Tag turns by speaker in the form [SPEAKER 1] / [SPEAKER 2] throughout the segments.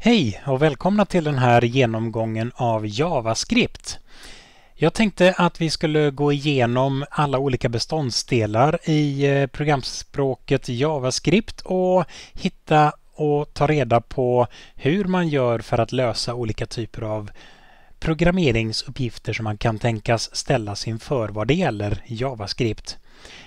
[SPEAKER 1] Hej och välkomna till den här genomgången av JavaScript. Jag tänkte att vi skulle gå igenom alla olika beståndsdelar i eh, programspråket JavaScript och hitta och ta reda på hur man gör för att lösa olika typer av programmeringsuppgifter som man kan tänkas ställas inför vad det gäller JavaScript.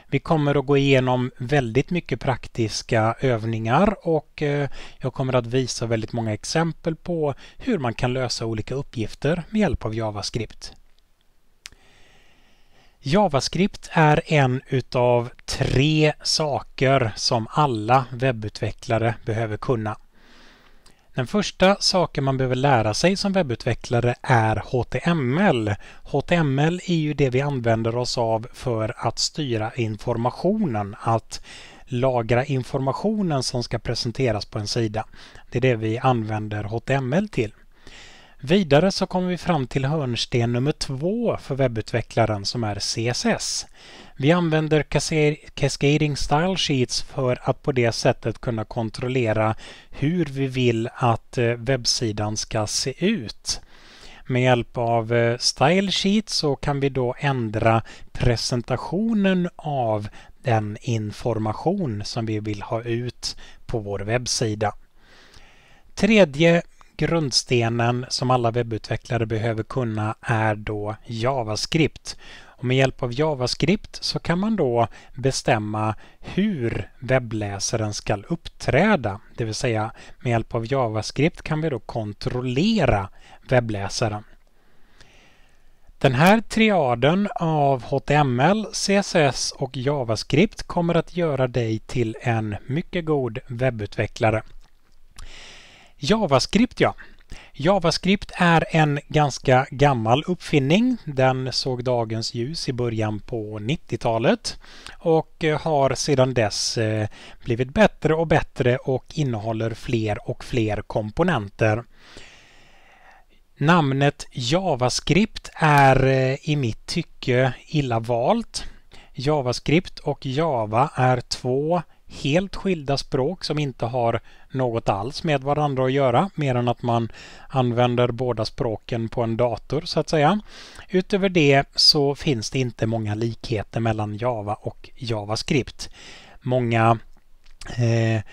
[SPEAKER 1] Vi kommer att gå igenom väldigt mycket praktiska övningar och eh, jag kommer att visa väldigt många exempel på hur man kan lösa olika uppgifter med hjälp av JavaScript. JavaScript är en utav tre saker som alla webbutvecklare behöver kunna. Den första saken man behöver lära sig som webbutvecklare är HTML. HTML är ju det vi använder oss av för att styra informationen, att lagra informationen som ska presenteras på en sida. Det är det vi använder HTML till. Vidare så kommer vi fram till hörnsten nummer två för webbutvecklaren som är CSS. Vi använder Cascading Style Sheets för att på det sättet kunna kontrollera hur vi vill att eh, webbsidan ska se ut. Med hjälp av eh, Style Sheet så kan vi då ändra presentationen av den information som vi vill ha ut på vår webbsida. Tredje grundstenen som alla webbutvecklare behöver kunna är då JavaScript. Och med hjälp av JavaScript så kan man då bestämma hur webbläsaren ska uppträda. Det vill säga med hjälp av JavaScript kan vi då kontrollera webbläsaren. Den här triaden av HTML, CSS och JavaScript kommer att göra dig till en mycket god webbutvecklare. JavaScript ja. JavaScript är en ganska gammal uppfinning. Den såg dagens ljus i början på 90-talet och eh, har sedan dess eh, blivit bättre och bättre och innehåller fler och fler komponenter. Namnet JavaScript är eh, i mitt tycke illa valt. JavaScript och Java är två helt skilda språk som inte har något alls med varandra att göra mer än att man använder båda språken på en dator så att säga. Utöver det så finns det inte många likheter mellan Java och JavaScript. Många eh,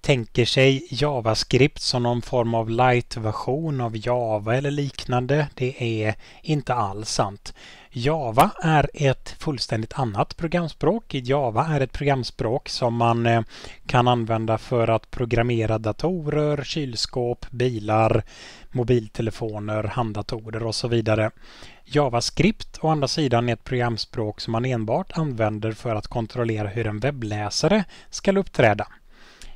[SPEAKER 1] tänker sig JavaScript som någon form av light-version av Java eller liknande, det är inte alls sant. Java är ett fullständigt annat programspråk. Java är ett programspråk som man eh, kan använda för att programmera datorer, kylskåp, bilar, mobiltelefoner, handdatorer och så vidare. JavaScript å andra sidan är ett programspråk som man enbart använder för att kontrollera hur en webbläsare ska uppträda.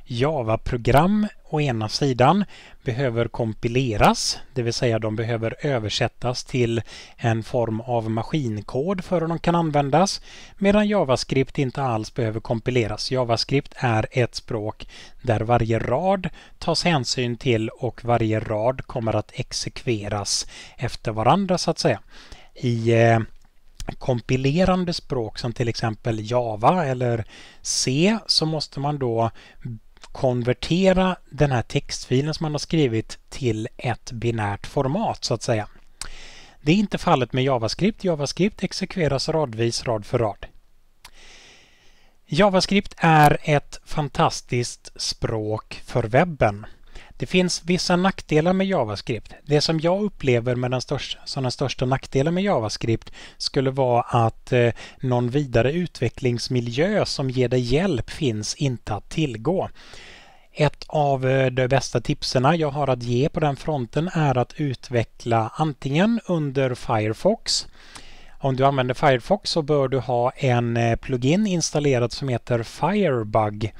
[SPEAKER 1] Java-program å ena sidan behöver kompileras, det vill säga de behöver översättas till en form av maskinkod för att de kan användas, medan JavaScript inte alls behöver kompileras. JavaScript är ett språk där varje rad tas hänsyn till och varje rad kommer att exekveras efter varandra så att säga. I eh, kompilerande språk som till exempel Java eller C så måste man då konvertera den här textfilen som man har skrivit till ett binärt format så att säga. Det är inte fallet med JavaScript. JavaScript exekveras radvis, rad för rad. JavaScript är ett fantastiskt språk för webben. Det finns vissa nackdelar med JavaScript. Det som jag upplever med den största, som den största nackdelen med JavaScript skulle vara att eh, någon vidare utvecklingsmiljö som ger dig hjälp finns inte att tillgå. Ett av eh, de bästa tipsen jag har att ge på den fronten är att utveckla antingen under Firefox om du använder Firefox så bör du ha en eh, plugin installerad som heter Firebug.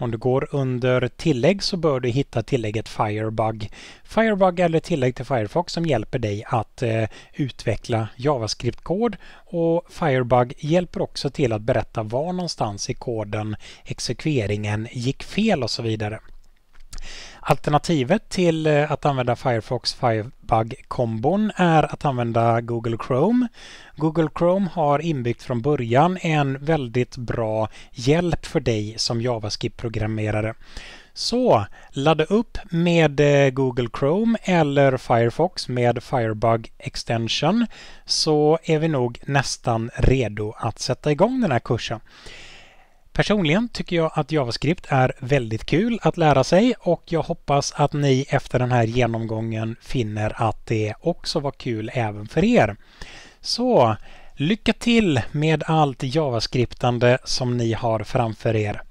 [SPEAKER 1] Om du går under tillägg så bör du hitta tillägget Firebug. Firebug eller tillägg till Firefox som hjälper dig att eh, utveckla JavaScript-kod och Firebug hjälper också till att berätta var någonstans i koden exekveringen gick fel och så vidare. Alternativet till eh, att använda Firefox Firebug-kombon är att använda Google Chrome. Google Chrome har inbyggt från början en väldigt bra hjälp för dig som JavaScript-programmerare. Så ladda upp med eh, Google Chrome eller Firefox med Firebug Extension så är vi nog nästan redo att sätta igång den här kursen. Personligen tycker jag att JavaScript är väldigt kul att lära sig och jag hoppas att ni efter den här genomgången finner att det också var kul även för er. Så lycka till med allt JavaScriptande som ni har framför er.